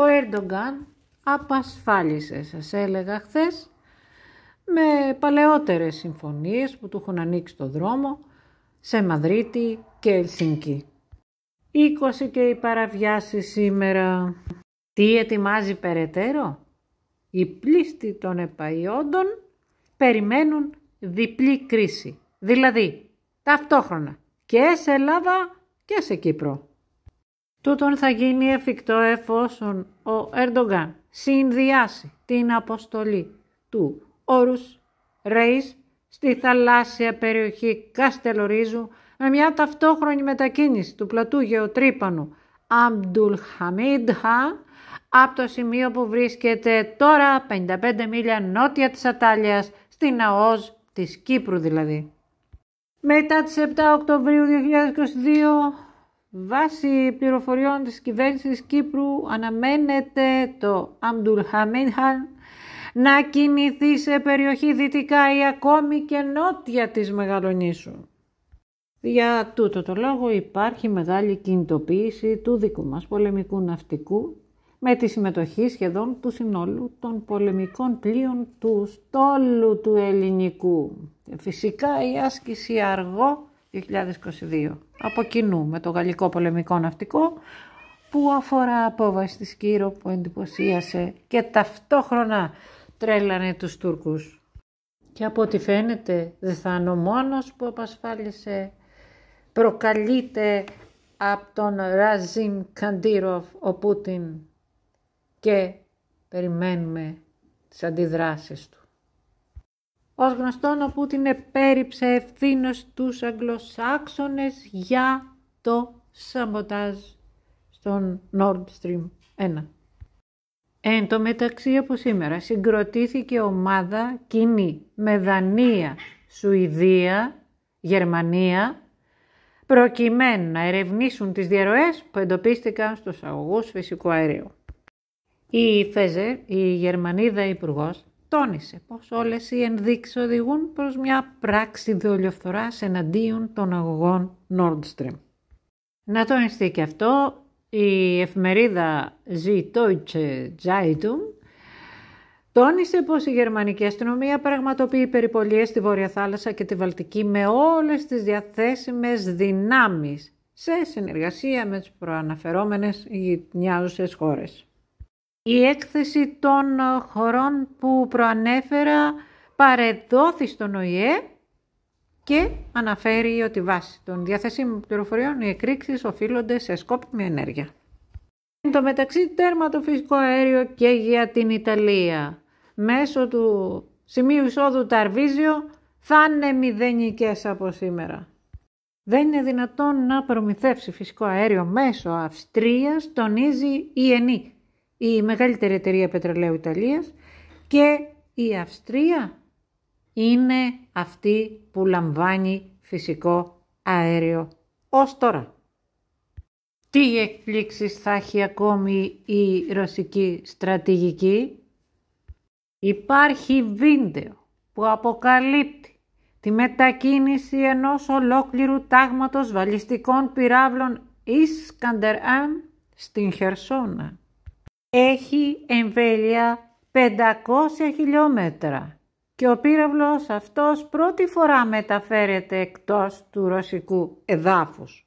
Ο Ερντογκάν απασφάλισε, σας έλεγα χθες, με παλαιότερες συμφωνίες που του έχουν ανοίξει το δρόμο σε Μαδρίτη και Ελσίνκη. 20 και οι παραβιάσεις σήμερα. Τι ετοιμάζει περαιτέρω? Οι πλήστοι των επαϊόντων περιμένουν διπλή κρίση. Δηλαδή, ταυτόχρονα και σε Ελλάδα και σε Κύπρο. Τούτον θα γίνει εφικτό εφόσον ο Ερντογκάν συνδυάσει την αποστολή του όρους Ρέις στη θαλάσσια περιοχή Καστελορίζου με μια ταυτόχρονη μετακίνηση του πλατού γεωτρύπανου Αμπτουλ Χαμίντχα από το σημείο που βρίσκεται τώρα 55 μίλια νότια της Ατάλιας στην ΑΟΣ της Κύπρου δηλαδή. Μετά τις 7 Οκτωβρίου 2022 Βάσει πληροφοριών της κυβέρνησης Κύπρου αναμένεται το Αμντουλχαμίνχαν να κινηθεί σε περιοχή δυτικά ή ακόμη και νότια της Μεγαλονίσου. Για τούτο το λόγο υπάρχει μεγάλη κινητοποίηση του δικού μας πολεμικού ναυτικού με τη συμμετοχή σχεδόν του συνόλου των πολεμικών πλοίων του στόλου του ελληνικού. Φυσικά η άσκηση αργό 2022 από κοινού με το Γαλλικό Πολεμικό Ναυτικό που αφορά απόβαση της Κύρο που εντυπωσίασε και ταυτόχρονα τρέλανε τους Τούρκους. Και από ό,τι φαίνεται δεν θα είναι ο μόνος που απασφάλισε προκαλείται από τον Ραζίμ Καντήροφ ο Πούτιν και περιμένουμε τις αντιδράσεις του. Ως γνωστόν ο Πούτιν επέριψε ευθύνος τους Αγγλοσάξονες για το σαμποτάζ στον Nord Stream 1. Εν τω μεταξύ από σήμερα συγκροτήθηκε ομάδα κοινή με Δανία, Σουηδία, Γερμανία προκειμένου να ερευνήσουν τις διαρροές που εντοπίστηκαν στους αγωγούς φυσικού αερίου. Η Φέζερ, η Γερμανίδα υπουργός, τόνισε πως όλες οι ενδείξεις οδηγούν προς μια πράξη δολιοφθοράς εναντίον των αγωγών Nord Stream. Να τονιστεί και αυτό, η εφημερίδα Deutsche Zeitung τόνισε πως η γερμανική αστυνομία πραγματοποιεί περιπολίες στη Βόρεια Θάλασσα και τη Βαλτική με όλες τις διαθέσιμες δυνάμεις σε συνεργασία με τις προαναφερόμενες γειτνιάζουσες χώρες. Η έκθεση των ε, χωρών που προανέφερα παρεδόθη στον ΟΗΕ και αναφέρει ότι βάσει των διαθέσιμων πληροφοριών οι εκρήξεις οφείλονται σε σκόπιμη ενέργεια. Εν τω μεταξύ τέρμα το φυσικό αέριο και για την Ιταλία. Μέσω του σημείου εισόδου Ταρβίζιο θα είναι μηδενικές από σήμερα. Δεν είναι δυνατόν να προμηθεύσει φυσικό αέριο μέσω Αυστρίας, τονίζει η ΕΝΗΚ η μεγαλύτερη εταιρεία πετρελαίου Ιταλίας και η Αυστρία είναι αυτή που λαμβάνει φυσικό αέριο ως τώρα. Τι εκπλήξεις θα έχει ακόμη η ρωσική στρατηγική. Υπάρχει βίντεο που αποκαλύπτει τη μετακίνηση ενός ολόκληρου τάγματος βαλιστικών πυράβλων Ισκαντερ στην Χερσόνα έχει εμβέλεια 500 χιλιόμετρα και ο πύραυλος αυτός πρώτη φορά μεταφέρεται εκτός του ρωσικού εδάφους.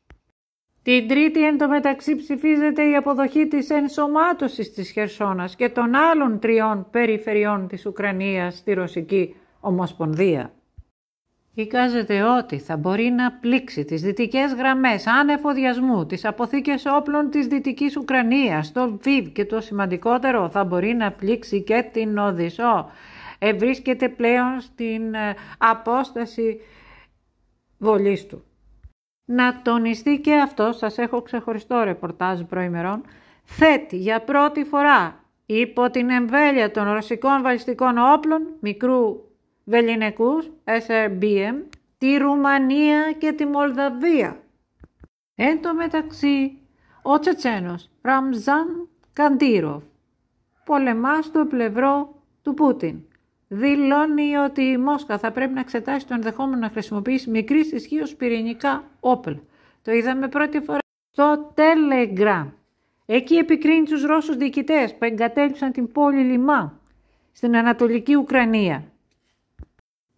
Την Τρίτη εντωμεταξύ ψηφίζεται η αποδοχή της ενσωμάτωσης της Χερσόνας και των άλλων τριών περιφερειών της Ουκρανίας στη Ρωσική Ομοσπονδία. Εικάζεται ότι θα μπορεί να πλήξει τις δυτικές γραμμές ανεφοδιασμού, τις αποθήκες όπλων της Δυτικής Ουκρανίας, το ΒΙΒ και το σημαντικότερο θα μπορεί να πλήξει και την Οδυσσό. Ευρίσκεται πλέον στην ε, απόσταση βολής του. Να τονιστεί και αυτό, σας έχω ξεχωριστό ρεπορτάζ προημερών, θέτει για πρώτη φορά υπό την εμβέλεια των ρωσικών βαλιστικών όπλων μικρού Βεληνικούς, SRBM, τη Ρουμανία και τη Μολδαβία. Εν τω μεταξύ, ο Τσετσένος Ραμζάν Καντήροφ πολεμάς στο πλευρό του Πούτιν. Δηλώνει ότι η Μόσχα θα πρέπει να εξετάσει το ενδεχόμενο να χρησιμοποιήσει μικρής ισχύως πυρηνικά όπλα. Το είδαμε πρώτη φορά στο Telegram. Εκεί επικρίνει τους Ρώσους διοικητές που εγκατέλειψαν την πόλη Λιμά στην Ανατολική Ουκρανία.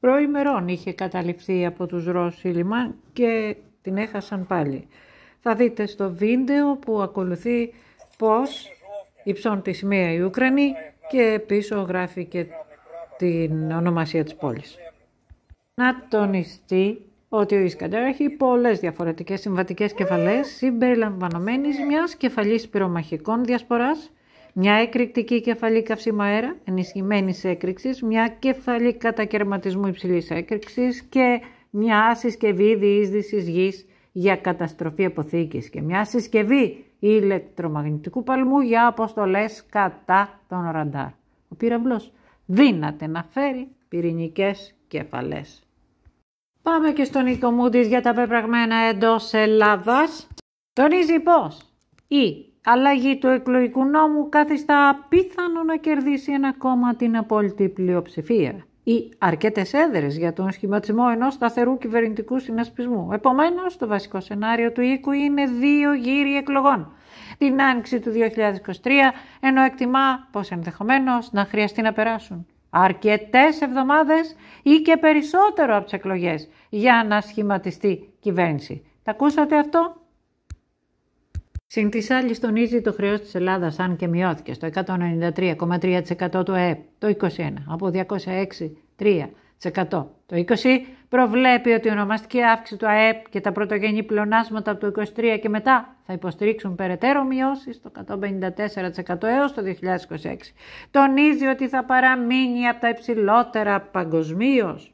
Προημερών είχε καταληφθεί από τους Ρώσοι λιμάν και την έχασαν πάλι. Θα δείτε στο βίντεο που ακολουθεί πώς υψώνει τη σημαία η Ουκρανή και πίσω γράφει και την ονομασία της πόλης. Να τονιστεί ότι ο Ισκαντέρ έχει πολλές διαφορετικές συμβατικές κεφαλές συμπεριλαμβανομένης μιας κεφαλής πυρομαχικών διασποράς μια εκρηκτική κεφαλή καυσίμα αέρα ενισχυμένης έκρηξης, μια κεφαλή κατακαιρματισμού υψηλής έκρηξης και μια συσκευή διείσδυσης γης για καταστροφή αποθήκης και μια συσκευή ηλεκτρομαγνητικού παλμού για αποστολές κατά τον ραντάρ. Ο πυραυλό δύναται να φέρει πυρηνικές κεφαλές. Πάμε και στον Νίκο για τα πεπραγμένα εντός Ελλάδας. Τονίζει πώς η αλλαγή του εκλογικού νόμου καθιστά απίθανο να κερδίσει ένα κόμμα την απόλυτη πλειοψηφία ή αρκετές έδρες για τον σχηματισμό ενός σταθερού κυβερνητικού συνασπισμού. Επομένως, το βασικό σενάριο του οίκου είναι δύο γύροι εκλογών. Την άνοιξη του 2023, ενώ εκτιμά πως ενδεχομένως να χρειαστεί να περάσουν αρκετές εβδομάδες ή και περισσότερο από τις εκλογές για να σχηματιστεί κυβέρνηση. Τα ακούσατε αυτό? Συν της άλλης, τονίζει το χρέος της Ελλάδας, αν και μειώθηκε στο 193,3% του ΑΕΠ το 2021 από 206,3% το 20, προβλέπει ότι η ονομαστική αύξηση του ΑΕΠ και τα πρωτογενή πλεονάσματα από το 23 και μετά θα υποστηρίξουν περαιτέρω μειώσεις το 154% έως το 2026. Τονίζει ότι θα παραμείνει από τα υψηλότερα παγκοσμίως